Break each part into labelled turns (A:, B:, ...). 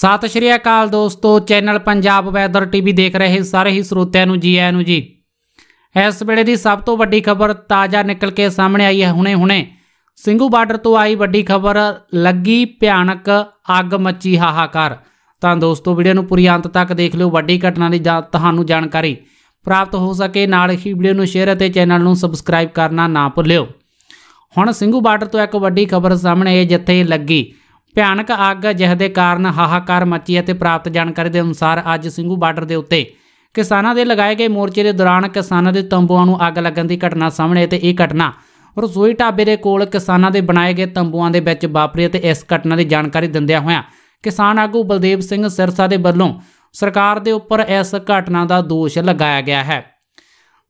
A: ਸਤਿ ਸ਼੍ਰੀ ਅਕਾਲ ਦੋਸਤੋ channel Punjab weather TV ਦੇਖ ਰਹੇ ਸਾਰੇ ਹੀ ਸਰੋਤਿਆਂ ਨੂੰ ਜੀ ਆਇਆਂ ਨੂੰ ਜੀ ਇਸ ਵੇਲੇ ਦੀ ਸਭ ਤੋਂ ਵੱਡੀ ਖਬਰ ਤਾਜ਼ਾ ਨਿਕਲ ਕੇ ਸਾਹਮਣੇ ਆਈ ਹੈ ਹੁਣੇ-ਹੁਣੇ ਸਿੰਘੂ ਬਾਰਡਰ ਤੋਂ ਆਈ ਵੱਡੀ ਖਬਰ ਲੱਗੀ ਭਿਆਨਕ ਅੱਗ ਮੱਚੀ ਹਾਹਾਕਾਰ ਤਾਂ ਦੋਸਤੋ ਵੀਡੀਓ ਨੂੰ ਪੂਰੀ ਅੰਤ ਤੱਕ ਦੇਖ ਲਿਓ ਵੱਡੀ ਘਟਨਾ ਦੀ ਤੁਹਾਨੂੰ ਜਾਣਕਾਰੀ ਪ੍ਰਾਪਤ ਹੋ ਸਕੇ ਨਾਲ ਹੀ ਵੀਡੀਓ ਨੂੰ ਸ਼ੇਅਰ ਅਤੇ ਚੈਨਲ ਨੂੰ ਸਬਸਕ੍ਰਾਈਬ ਕਰਨਾ ਨਾ ਭੁੱਲਿਓ ਹੁਣ ਸਿੰਘੂ ਬਾਰਡਰ ਤੋਂ ਇੱਕ ਵੱਡੀ ਖਬਰ ਸਾਹਮਣੇ ਆਈ ਜਿੱਥੇ ਲੱਗੀ ਭਿਆਨਕ ਅੱਗ ਜਿਸ ਦੇ ਕਾਰਨ ਹਾਹਾਕਾਰ ਮੱਚੀ ਅਤੇ ਪ੍ਰਾਪਤ ਜਾਣਕਾਰੀ ਦੇ ਅਨੁਸਾਰ ਅੱਜ ਸਿੰਘੂ ਬਾਰਡਰ ਦੇ ਉੱਤੇ ਕਿਸਾਨਾਂ ਦੇ ਲਗਾਏ ਗਏ ਮੋਰਚੇ ਦੇ ਦੌਰਾਨ ਕਿਸਾਨਾਂ ਦੇ ਤੰਬੂਆਂ ਨੂੰ ਅੱਗ ਲੱਗਣ ਦੀ ਘਟਨਾ ਸਾਹਮਣੇ ਤੇ ਇਹ ਘਟਨਾ ਰਸੋਈ ਟਾਬੇ ਦੇ ਕੋਲ ਕਿਸਾਨਾਂ ਦੇ ਬਣਾਏ ਗਏ ਤੰਬੂਆਂ ਦੇ ਵਿੱਚ ਵਾਪਰੀ ਅਤੇ ਇਸ ਘਟਨਾ ਦੀ ਜਾਣਕਾਰੀ ਦਿੰਦਿਆਂ ਹੋਇਆਂ ਕਿਸਾਨ ਆਗੂ ਬਲਦੇਵ ਸਿੰਘ ਸਿਰਸਾ ਦੇ ਵੱਲੋਂ ਸਰਕਾਰ ਦੇ ਉੱਪਰ ਇਸ ਘਟਨਾ ਦਾ ਦੋਸ਼ ਲਗਾਇਆ ਗਿਆ ਹੈ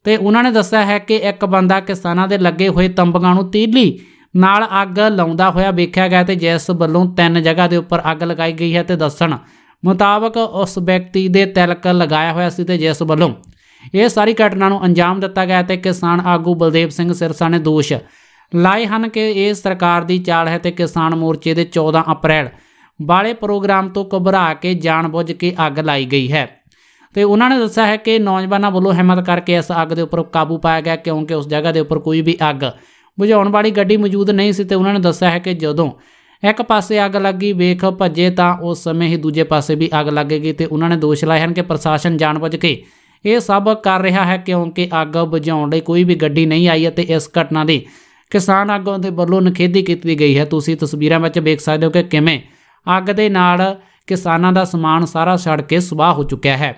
A: ਤੇ ਉਹਨਾਂ ਨੇ ਦੱਸਿਆ ਹੈ ਕਿ ਇੱਕ ਬੰਦਾ ਕਿਸਾਨਾਂ ਦੇ ਲੱਗੇ ਹੋਏ ਤੰਬੂਆਂ ਨੂੰ ਤੀਲੀ ਨਾਲ ਅੱਗ ਲਾਉਂਦਾ ਹੋਇਆ ਵੇਖਿਆ ਗਿਆ ਤੇ ਜੈਸ ਵੱਲੋਂ ਤਿੰਨ ਜਗ੍ਹਾ ਦੇ ਉੱਪਰ ਅੱਗ ਲਗਾਈ ਗਈ ਹੈ ਤੇ ਦੱਸਣ ਮੁਤਾਬਕ ਉਸ ਵਿਅਕਤੀ ਦੇ ਤਿਲਕ ਲਗਾਇਆ ਹੋਇਆ ਸੀ ਤੇ ਜੈਸ ਵੱਲੋਂ ਇਹ ਸਾਰੀ ਘਟਨਾ ਨੂੰ ਅੰਜਾਮ ਦਿੱਤਾ ਗਿਆ ਤੇ ਕਿਸਾਨ ਆਗੂ ਬਲਦੇਵ ਸਿੰਘ ਸਿਰਸਾ ਨੇ ਦੋਸ਼ ਲਾਏ ਹਨ ਕਿ ਇਹ ਸਰਕਾਰ ਦੀ ਚਾਲ ਹੈ ਤੇ ਕਿਸਾਨ ਮੋਰਚੇ ਦੇ 14 ਅਪ੍ਰੈਲ ਵਾਲੇ ਪ੍ਰੋਗਰਾਮ ਤੋਂ ਘਬਰਾ ਕੇ ਜਾਣਬੁੱਝ ਕੇ ਅੱਗ ਲਾਈ ਗਈ ਹੈ ਤੇ ਉਹਨਾਂ ਨੇ ਦੱਸਿਆ ਹੈ ਕਿ ਨੌਜਵਾਨਾਂ ਵੱਲੋਂ ਹਿੰਮਤ ਕਰਕੇ ਇਸ ਅੱਗ ਦੇ ਉੱਪਰ ਕਾਬੂ ਪਾਇਆ ਗਿਆ ਕਿਉਂਕਿ ਉਸ ਜਗ੍ਹਾ ਦੇ ਉੱਪਰ ਕੋਈ ਵੀ ਅੱਗ ਬੁਝਾਉਣ ਵਾਲੀ ਗੱਡੀ ਮੌਜੂਦ ਨਹੀਂ ਸੀ ਤੇ ਉਹਨਾਂ ਨੇ ਦੱਸਿਆ ਹੈ ਕਿ ਜਦੋਂ ਇੱਕ ਪਾਸੇ ਅੱਗ ਲੱਗੀ ਵੇਖ ਭੱਜੇ ਤਾਂ ਉਸ ਸਮੇਂ ਹੀ ਦੂਜੇ ਪਾਸੇ ਵੀ ਅੱਗ ਲੱਗੇਗੀ ਤੇ ਉਹਨਾਂ ਨੇ ਦੋਸ਼ ਲਾਇਆ ਹਨ ਕਿ ਪ੍ਰਸ਼ਾਸਨ ਜਾਣਬੁੱਝ ਕੇ ਇਹ ਸਭ ਕਰ ਰਿਹਾ ਹੈ ਕਿਉਂਕਿ ਅੱਗ ਬੁਝਾਉਣ ਲਈ ਕੋਈ ਵੀ ਗੱਡੀ ਨਹੀਂ ਆਈ ਅਤੇ ਇਸ ਘਟਨਾ ਦੀ ਕਿਸਾਨ ਆਗੂਆਂ ਦੇ ਵੱਲੋਂ ਨਖੇਦੀ ਕੀਤੀ ਗਈ ਹੈ ਤੁਸੀਂ ਤਸਵੀਰਾਂ ਵਿੱਚ ਵੇਖ ਸਕਦੇ ਹੋ ਕਿ ਕਿਵੇਂ ਅੱਗ ਦੇ ਨਾਲ ਕਿਸਾਨਾਂ ਦਾ ਸਮਾਨ ਸਾਰਾ ਸੜ ਕੇ ਸੁਆਹ ਹੋ ਚੁੱਕਿਆ ਹੈ